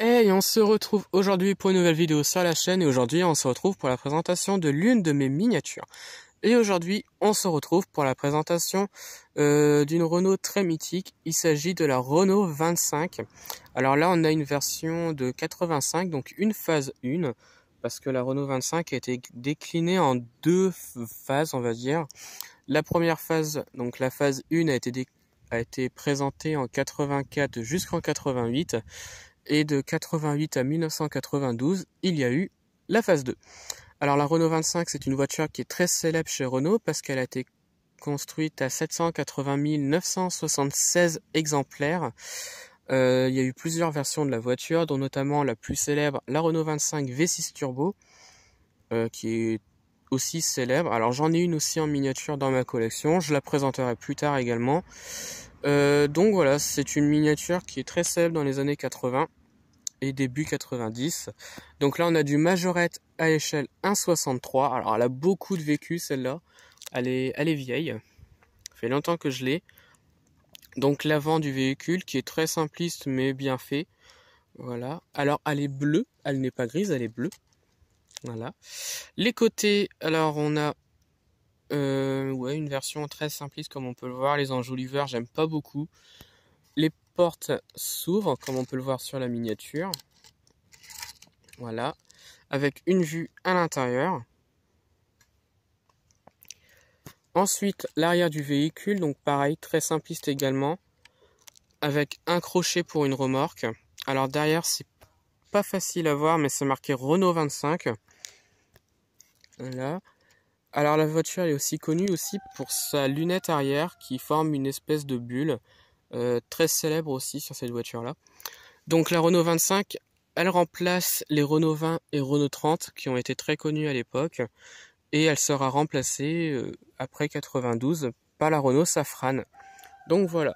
Hey, on se retrouve aujourd'hui pour une nouvelle vidéo sur la chaîne et aujourd'hui on se retrouve pour la présentation de l'une de mes miniatures. Et aujourd'hui on se retrouve pour la présentation euh, d'une Renault très mythique, il s'agit de la Renault 25. Alors là on a une version de 85, donc une phase 1, parce que la Renault 25 a été déclinée en deux phases on va dire. La première phase, donc la phase 1 a été, a été présentée en 84 jusqu'en 88 et de 88 à 1992, il y a eu la phase 2. Alors la Renault 25, c'est une voiture qui est très célèbre chez Renault parce qu'elle a été construite à 780 976 exemplaires. Euh, il y a eu plusieurs versions de la voiture, dont notamment la plus célèbre, la Renault 25 V6 Turbo, euh, qui est aussi célèbre. Alors j'en ai une aussi en miniature dans ma collection, je la présenterai plus tard également. Euh, donc voilà, c'est une miniature qui est très célèbre dans les années 80 et début 90. Donc là, on a du majorette à échelle 1,63. Alors, elle a beaucoup de vécu, celle-là. Elle est, elle est vieille. fait longtemps que je l'ai. Donc, l'avant du véhicule, qui est très simpliste, mais bien fait. Voilà. Alors, elle est bleue. Elle n'est pas grise, elle est bleue. Voilà. Les côtés, alors, on a... Euh, ouais, une version très simpliste, comme on peut le voir. Les enjoliveurs, j'aime pas beaucoup porte s'ouvre, comme on peut le voir sur la miniature. Voilà, avec une vue à l'intérieur. Ensuite, l'arrière du véhicule, donc pareil, très simpliste également, avec un crochet pour une remorque. Alors derrière, c'est pas facile à voir, mais c'est marqué Renault 25. Voilà. Alors la voiture est aussi connue aussi pour sa lunette arrière qui forme une espèce de bulle. Euh, très célèbre aussi sur cette voiture-là. Donc la Renault 25, elle remplace les Renault 20 et Renault 30 qui ont été très connus à l'époque et elle sera remplacée euh, après 92 par la Renault Safrane. Donc voilà.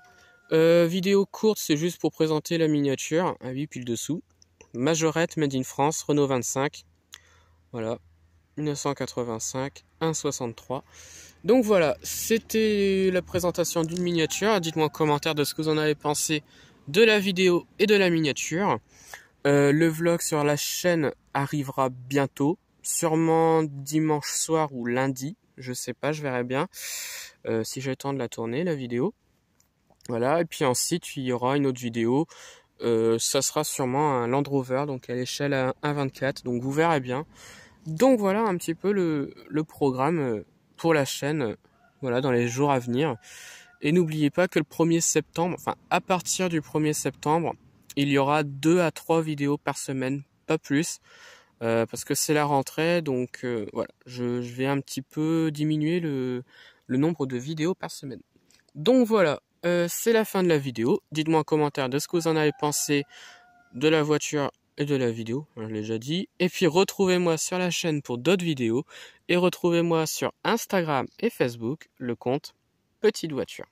Euh, vidéo courte, c'est juste pour présenter la miniature. à oui, puis le dessous. Majorette Made in France, Renault 25. Voilà. 1985 1,63. Donc voilà, c'était la présentation d'une miniature. Dites-moi en commentaire de ce que vous en avez pensé de la vidéo et de la miniature. Euh, le vlog sur la chaîne arrivera bientôt, sûrement dimanche soir ou lundi, je sais pas, je verrai bien euh, si j'ai le temps de la tourner, la vidéo. Voilà, et puis ensuite il y aura une autre vidéo, euh, ça sera sûrement un Land Rover, donc à l'échelle 1,24, donc vous verrez bien. Donc voilà un petit peu le, programme euh, pour la chaîne euh, voilà, dans les jours à venir. Et n'oubliez pas que le 1er septembre, enfin à partir du 1er septembre, il y aura 2 à 3 vidéos par semaine, pas plus, euh, parce que c'est la rentrée, donc voilà, je, vais un petit peu diminuer le, nombre de vidéos par semaine. Donc voilà, c'est la fin de la vidéo. Dites-moi en commentaire de ce que vous en avez pensé de la voiture de la vidéo, hein, je l'ai déjà dit. Et puis retrouvez-moi sur la chaîne pour d'autres vidéos et retrouvez-moi sur Instagram et Facebook, le compte Petite Voiture.